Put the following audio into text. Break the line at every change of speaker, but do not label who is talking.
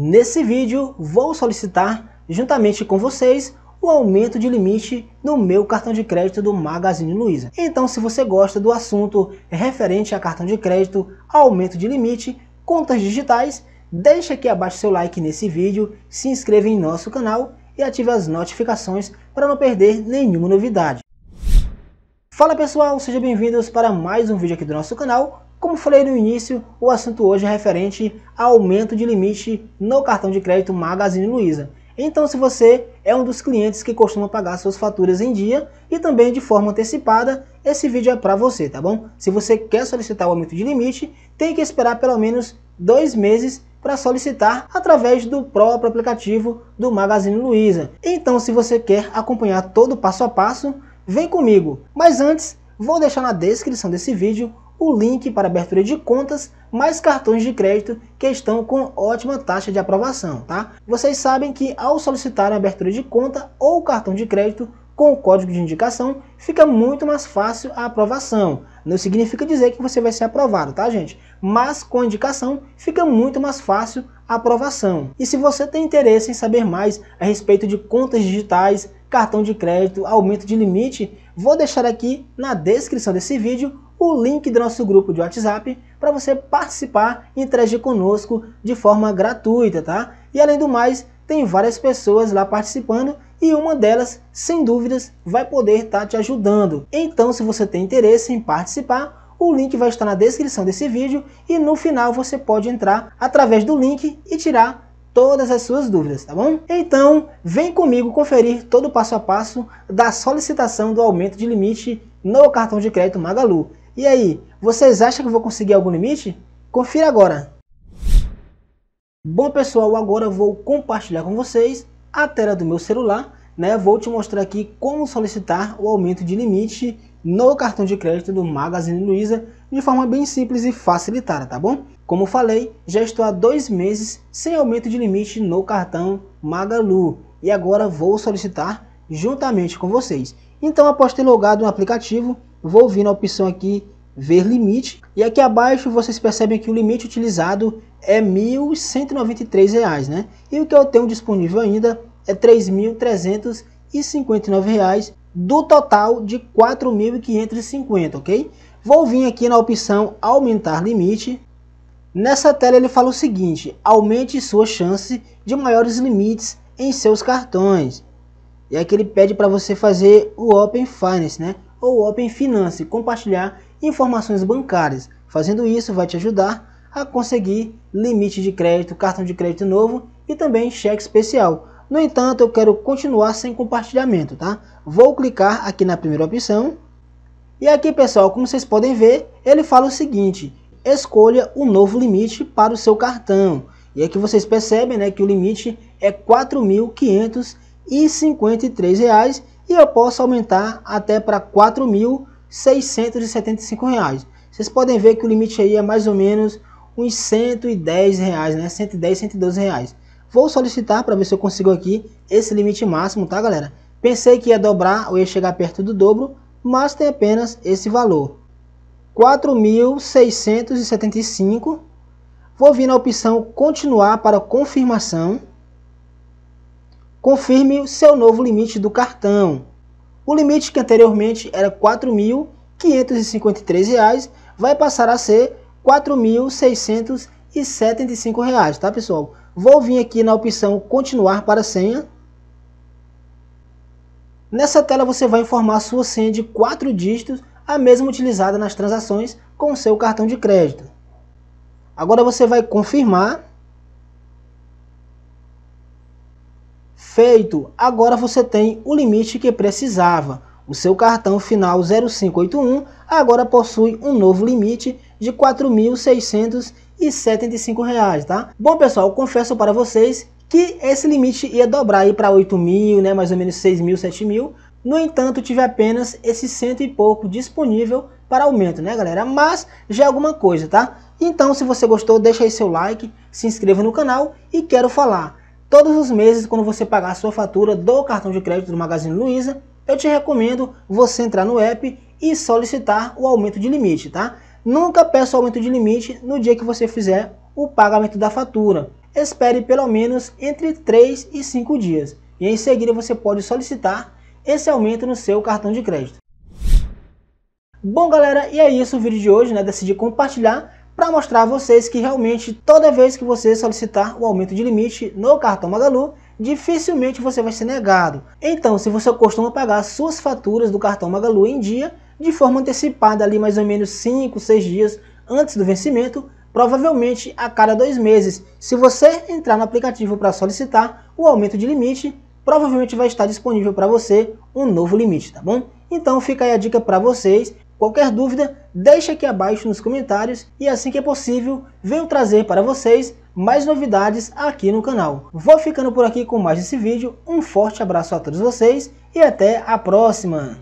Nesse vídeo vou solicitar juntamente com vocês o aumento de limite no meu cartão de crédito do Magazine Luiza. Então se você gosta do assunto referente a cartão de crédito, aumento de limite, contas digitais, deixe aqui abaixo seu like nesse vídeo, se inscreva em nosso canal e ative as notificações para não perder nenhuma novidade. Fala pessoal, sejam bem-vindos para mais um vídeo aqui do nosso canal como falei no início, o assunto hoje é referente a aumento de limite no cartão de crédito Magazine Luiza. Então, se você é um dos clientes que costuma pagar suas faturas em dia e também de forma antecipada, esse vídeo é para você, tá bom? Se você quer solicitar o aumento de limite, tem que esperar pelo menos dois meses para solicitar através do próprio aplicativo do Magazine Luiza. Então, se você quer acompanhar todo o passo a passo, vem comigo. Mas antes, vou deixar na descrição desse vídeo o link para abertura de contas, mais cartões de crédito que estão com ótima taxa de aprovação, tá? Vocês sabem que ao solicitar a abertura de conta ou cartão de crédito com o código de indicação, fica muito mais fácil a aprovação. Não significa dizer que você vai ser aprovado, tá gente? Mas com indicação fica muito mais fácil a aprovação. E se você tem interesse em saber mais a respeito de contas digitais, cartão de crédito, aumento de limite, vou deixar aqui na descrição desse vídeo o link do nosso grupo de WhatsApp para você participar e interagir conosco de forma gratuita, tá? E além do mais, tem várias pessoas lá participando e uma delas, sem dúvidas, vai poder estar tá te ajudando. Então, se você tem interesse em participar, o link vai estar na descrição desse vídeo e no final você pode entrar através do link e tirar todas as suas dúvidas, tá bom? Então, vem comigo conferir todo o passo a passo da solicitação do aumento de limite no cartão de crédito Magalu. E aí, vocês acham que eu vou conseguir algum limite? Confira agora! Bom pessoal, agora eu vou compartilhar com vocês a tela do meu celular, né? Vou te mostrar aqui como solicitar o aumento de limite no cartão de crédito do Magazine Luiza de forma bem simples e facilitada, tá bom? Como falei, já estou há dois meses sem aumento de limite no cartão Magalu e agora vou solicitar juntamente com vocês. Então, após ter logado no aplicativo, vou vir na opção aqui ver limite e aqui abaixo vocês percebem que o limite utilizado é R$ reais, né? E o que eu tenho disponível ainda é R$ reais do total de 4.550, ok? Vou vir aqui na opção aumentar limite. Nessa tela ele fala o seguinte, aumente sua chance de maiores limites em seus cartões. E aqui ele pede para você fazer o Open Finance, né? ou Open Finance, compartilhar informações bancárias. Fazendo isso, vai te ajudar a conseguir limite de crédito, cartão de crédito novo e também cheque especial. No entanto, eu quero continuar sem compartilhamento, tá? Vou clicar aqui na primeira opção. E aqui, pessoal, como vocês podem ver, ele fala o seguinte: escolha o novo limite para o seu cartão. E aqui vocês percebem, né, que o limite é R$ 4.553 e eu posso aumentar até para R$ 4.675. Vocês podem ver que o limite aí é mais ou menos uns 110 reais, né? 110, 112 reais. Vou solicitar para ver se eu consigo aqui esse limite máximo, tá galera? Pensei que ia dobrar ou ia chegar perto do dobro, mas tem apenas esse valor. 4.675. Vou vir na opção continuar para confirmação confirme o seu novo limite do cartão. O limite que anteriormente era R$ 4.553 vai passar a ser R$ 4.675, tá pessoal? Vou vir aqui na opção continuar para senha. Nessa tela você vai informar sua senha de 4 dígitos, a mesma utilizada nas transações com seu cartão de crédito. Agora você vai confirmar Feito, agora você tem o limite que precisava. O seu cartão final 0581 agora possui um novo limite de R$ 4.675, tá? Bom, pessoal, confesso para vocês que esse limite ia dobrar aí para 8 mil, né, mais ou menos 6 mil, 7 mil. No entanto, tive apenas esse cento e pouco disponível para aumento, né, galera? Mas já é alguma coisa, tá? Então, se você gostou, deixa aí seu like, se inscreva no canal e quero falar. Todos os meses, quando você pagar a sua fatura do cartão de crédito do Magazine Luiza, eu te recomendo você entrar no app e solicitar o aumento de limite, tá? Nunca peça aumento de limite no dia que você fizer o pagamento da fatura. Espere pelo menos entre 3 e 5 dias. E em seguida você pode solicitar esse aumento no seu cartão de crédito. Bom galera, e é isso o vídeo de hoje, né? Decidi compartilhar para mostrar a vocês que realmente toda vez que você solicitar o aumento de limite no cartão Magalu, dificilmente você vai ser negado. Então, se você costuma pagar suas faturas do cartão Magalu em dia, de forma antecipada ali mais ou menos 5, 6 dias antes do vencimento, provavelmente a cada dois meses. Se você entrar no aplicativo para solicitar o aumento de limite, provavelmente vai estar disponível para você um novo limite, tá bom? Então fica aí a dica para vocês Qualquer dúvida, deixe aqui abaixo nos comentários e assim que é possível, venho trazer para vocês mais novidades aqui no canal. Vou ficando por aqui com mais esse vídeo, um forte abraço a todos vocês e até a próxima!